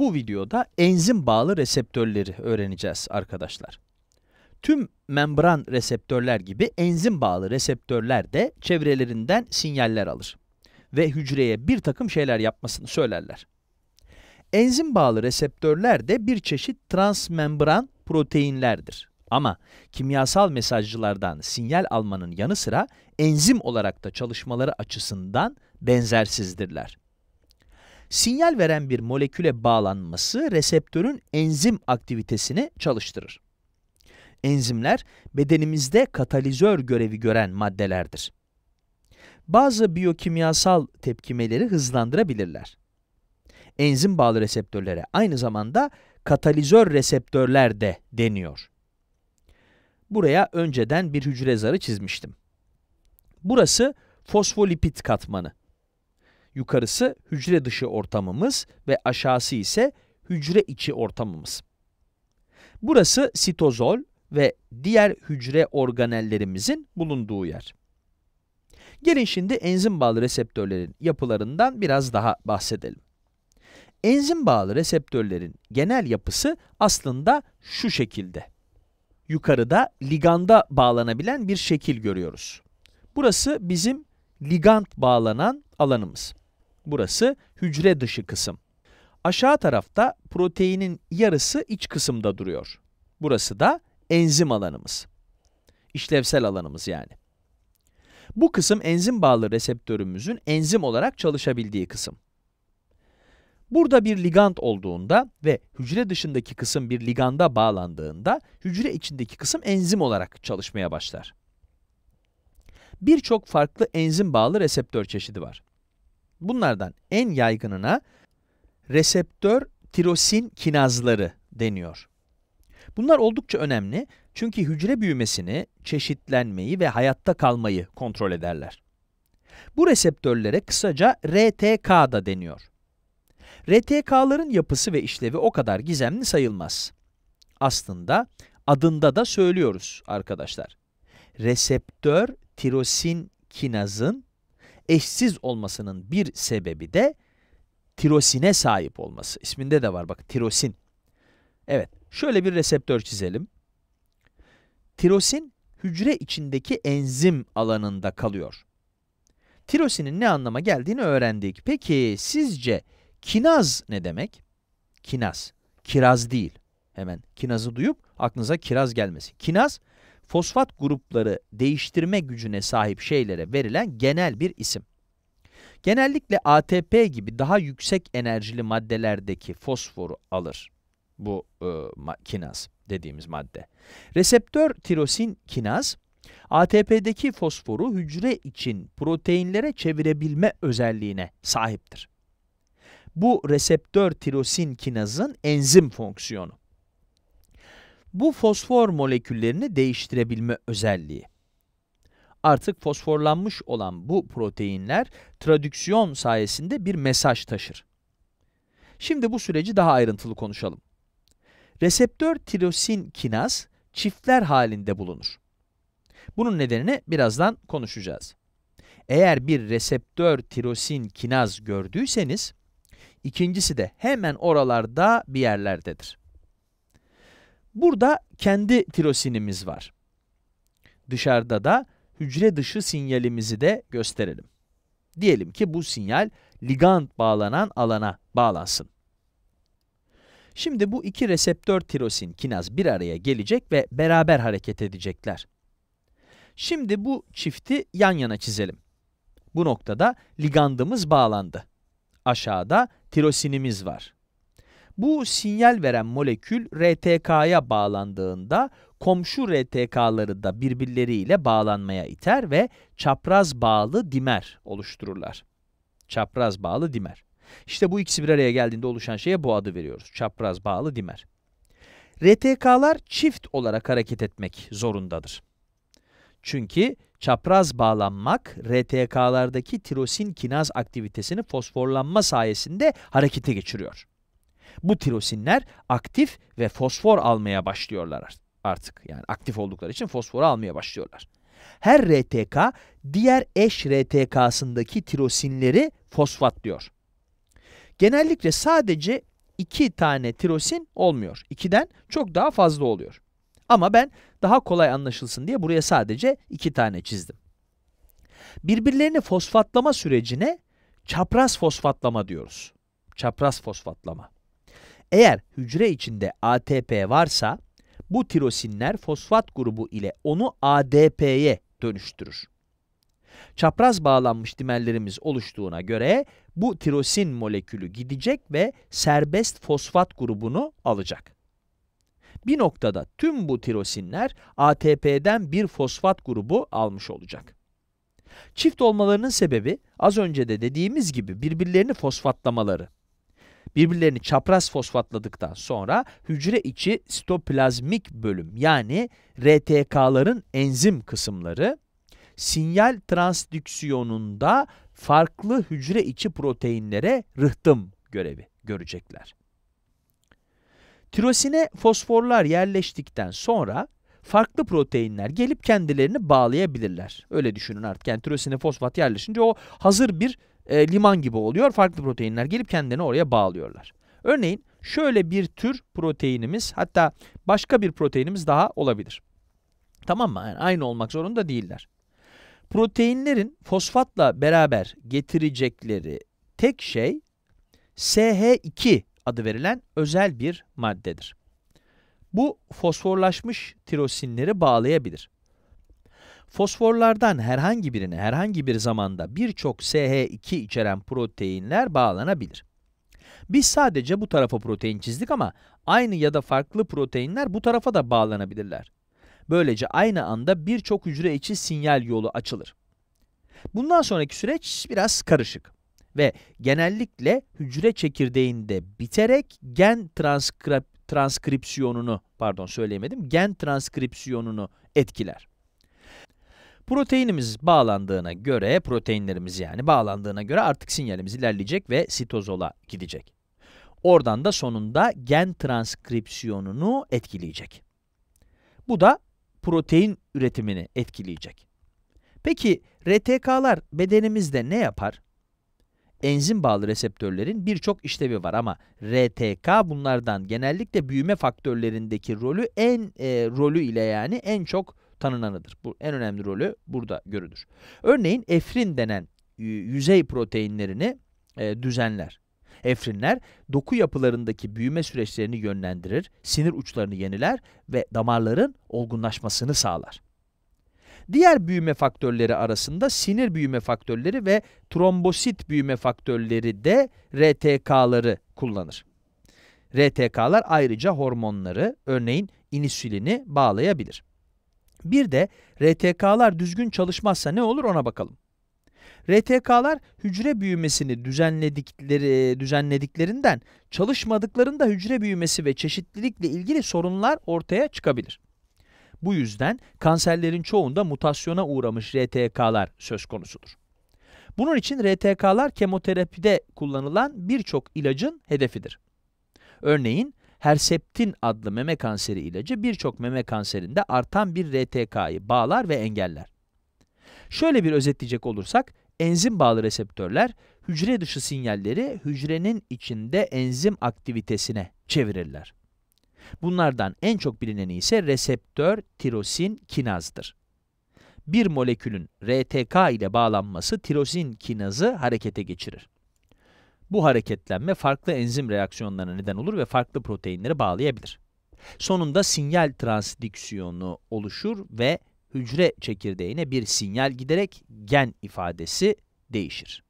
Bu videoda enzim bağlı reseptörleri öğreneceğiz arkadaşlar. Tüm membran reseptörler gibi enzim bağlı reseptörler de çevrelerinden sinyaller alır ve hücreye bir takım şeyler yapmasını söylerler. Enzim bağlı reseptörler de bir çeşit transmembran proteinlerdir. Ama kimyasal mesajcılardan sinyal almanın yanı sıra enzim olarak da çalışmaları açısından benzersizdirler. Sinyal veren bir moleküle bağlanması reseptörün enzim aktivitesini çalıştırır. Enzimler bedenimizde katalizör görevi gören maddelerdir. Bazı biyokimyasal tepkimeleri hızlandırabilirler. Enzim bağlı reseptörlere aynı zamanda katalizör reseptörler de deniyor. Buraya önceden bir hücre zarı çizmiştim. Burası fosfolipid katmanı. Yukarısı hücre dışı ortamımız ve aşağısı ise hücre içi ortamımız. Burası sitozol ve diğer hücre organellerimizin bulunduğu yer. Gelin şimdi enzim bağlı reseptörlerin yapılarından biraz daha bahsedelim. Enzim bağlı reseptörlerin genel yapısı aslında şu şekilde. Yukarıda liganda bağlanabilen bir şekil görüyoruz. Burası bizim ligand bağlanan alanımız. Burası hücre dışı kısım. Aşağı tarafta proteinin yarısı iç kısımda duruyor. Burası da enzim alanımız. İşlevsel alanımız yani. Bu kısım enzim bağlı reseptörümüzün enzim olarak çalışabildiği kısım. Burada bir ligand olduğunda ve hücre dışındaki kısım bir liganda bağlandığında hücre içindeki kısım enzim olarak çalışmaya başlar. Birçok farklı enzim bağlı reseptör çeşidi var. Bunlardan en yaygınına reseptör tirosin kinazları deniyor. Bunlar oldukça önemli çünkü hücre büyümesini, çeşitlenmeyi ve hayatta kalmayı kontrol ederler. Bu reseptörlere kısaca RTK da deniyor. RTK'ların yapısı ve işlevi o kadar gizemli sayılmaz. Aslında adında da söylüyoruz arkadaşlar. Reseptör tirosin kinazın eşsiz olmasının bir sebebi de tirosine sahip olması. İsminde de var bak tirosin. Evet şöyle bir reseptör çizelim. Tirosin hücre içindeki enzim alanında kalıyor. Tirosinin ne anlama geldiğini öğrendik. Peki sizce kinaz ne demek? Kinaz, kiraz değil. Hemen kinazı duyup aklınıza kiraz gelmesin. Kinaz fosfat grupları değiştirme gücüne sahip şeylere verilen genel bir isim. Genellikle ATP gibi daha yüksek enerjili maddelerdeki fosforu alır bu e, kinaz dediğimiz madde. Reseptör tirosin kinaz ATP'deki fosforu hücre için proteinlere çevirebilme özelliğine sahiptir. Bu reseptör tirosin kinazın enzim fonksiyonu. Bu fosfor moleküllerini değiştirebilme özelliği. Artık fosforlanmış olan bu proteinler tradüksiyon sayesinde bir mesaj taşır. Şimdi bu süreci daha ayrıntılı konuşalım. Reseptör tirosin kinaz çiftler halinde bulunur. Bunun nedenini birazdan konuşacağız. Eğer bir reseptör tirosin kinaz gördüyseniz, ikincisi de hemen oralarda bir yerlerdedir. Burada kendi tirosinimiz var. Dışarıda da hücre dışı sinyalimizi de gösterelim. Diyelim ki bu sinyal ligand bağlanan alana bağlansın. Şimdi bu iki reseptör tirosin kinaz bir araya gelecek ve beraber hareket edecekler. Şimdi bu çifti yan yana çizelim. Bu noktada ligandımız bağlandı. Aşağıda tirosinimiz var. Bu sinyal veren molekül RTK'ya bağlandığında komşu RTK'ları da birbirleriyle bağlanmaya iter ve çapraz bağlı dimer oluştururlar. Çapraz bağlı dimer. İşte bu ikisi bir araya geldiğinde oluşan şeye bu adı veriyoruz. Çapraz bağlı dimer. RTK'lar çift olarak hareket etmek zorundadır. Çünkü çapraz bağlanmak RTK'lardaki tirosin kinaz aktivitesini fosforlanma sayesinde harekete geçiriyor. Bu tirosinler aktif ve fosfor almaya başlıyorlar artık. Yani aktif oldukları için fosforu almaya başlıyorlar. Her RTK diğer eş RTK'sındaki tirosinleri fosfatlıyor. Genellikle sadece 2 tane tirosin olmuyor. 2'den çok daha fazla oluyor. Ama ben daha kolay anlaşılsın diye buraya sadece 2 tane çizdim. Birbirlerini fosfatlama sürecine çapraz fosfatlama diyoruz. Çapraz fosfatlama. Eğer hücre içinde ATP varsa bu tirosinler fosfat grubu ile onu ADP'ye dönüştürür. Çapraz bağlanmış dimerlerimiz oluştuğuna göre bu tirosin molekülü gidecek ve serbest fosfat grubunu alacak. Bir noktada tüm bu tirosinler ATP'den bir fosfat grubu almış olacak. Çift olmalarının sebebi az önce de dediğimiz gibi birbirlerini fosfatlamaları birbirlerini çapraz fosfatladıktan sonra hücre içi sitoplazmik bölüm yani RTK'ların enzim kısımları sinyal transdüksiyonunda farklı hücre içi proteinlere rıhtım görevi görecekler. Tirosine fosforlar yerleştikten sonra farklı proteinler gelip kendilerini bağlayabilirler. Öyle düşünün artık. Yani tirosine fosfat yerleşince o hazır bir e, liman gibi oluyor. Farklı proteinler gelip kendilerini oraya bağlıyorlar. Örneğin şöyle bir tür proteinimiz hatta başka bir proteinimiz daha olabilir. Tamam mı? Yani aynı olmak zorunda değiller. Proteinlerin fosfatla beraber getirecekleri tek şey SH2 adı verilen özel bir maddedir. Bu fosforlaşmış tirosinleri bağlayabilir. Fosforlardan herhangi birine herhangi bir zamanda birçok SH2 içeren proteinler bağlanabilir. Biz sadece bu tarafa protein çizdik ama aynı ya da farklı proteinler bu tarafa da bağlanabilirler. Böylece aynı anda birçok hücre içi sinyal yolu açılır. Bundan sonraki süreç biraz karışık ve genellikle hücre çekirdeğinde biterek gen transkrip, transkripsiyonunu, pardon söyleyemedim, gen transkripsiyonunu etkiler. Proteinimiz bağlandığına göre, proteinlerimiz yani bağlandığına göre artık sinyalimiz ilerleyecek ve sitozola gidecek. Oradan da sonunda gen transkripsiyonunu etkileyecek. Bu da protein üretimini etkileyecek. Peki RTK'lar bedenimizde ne yapar? Enzim bağlı reseptörlerin birçok işlevi var ama RTK bunlardan genellikle büyüme faktörlerindeki rolü en e, rolü ile yani en çok tanınanıdır. Bu en önemli rolü burada görülür. Örneğin efrin denen e, yüzey proteinlerini e, düzenler. Efrinler doku yapılarındaki büyüme süreçlerini yönlendirir, sinir uçlarını yeniler ve damarların olgunlaşmasını sağlar. Diğer büyüme faktörleri arasında sinir büyüme faktörleri ve trombosit büyüme faktörleri de RTK'ları kullanır. RTK'lar ayrıca hormonları, örneğin insülini bağlayabilir. Bir de RTK'lar düzgün çalışmazsa ne olur ona bakalım. RTK'lar hücre büyümesini düzenledikleri düzenlediklerinden çalışmadıklarında hücre büyümesi ve çeşitlilikle ilgili sorunlar ortaya çıkabilir. Bu yüzden kanserlerin çoğunda mutasyona uğramış RTK'lar söz konusudur. Bunun için RTK'lar kemoterapide kullanılan birçok ilacın hedefidir. Örneğin Herseptin adlı meme kanseri ilacı birçok meme kanserinde artan bir RTK'yı bağlar ve engeller. Şöyle bir özetleyecek olursak, enzim bağlı reseptörler hücre dışı sinyalleri hücrenin içinde enzim aktivitesine çevirirler. Bunlardan en çok bilineni ise reseptör tirosin kinazdır. Bir molekülün RTK ile bağlanması tirosin kinazı harekete geçirir. Bu hareketlenme farklı enzim reaksiyonlarına neden olur ve farklı proteinleri bağlayabilir. Sonunda sinyal transdiksiyonu oluşur ve hücre çekirdeğine bir sinyal giderek gen ifadesi değişir.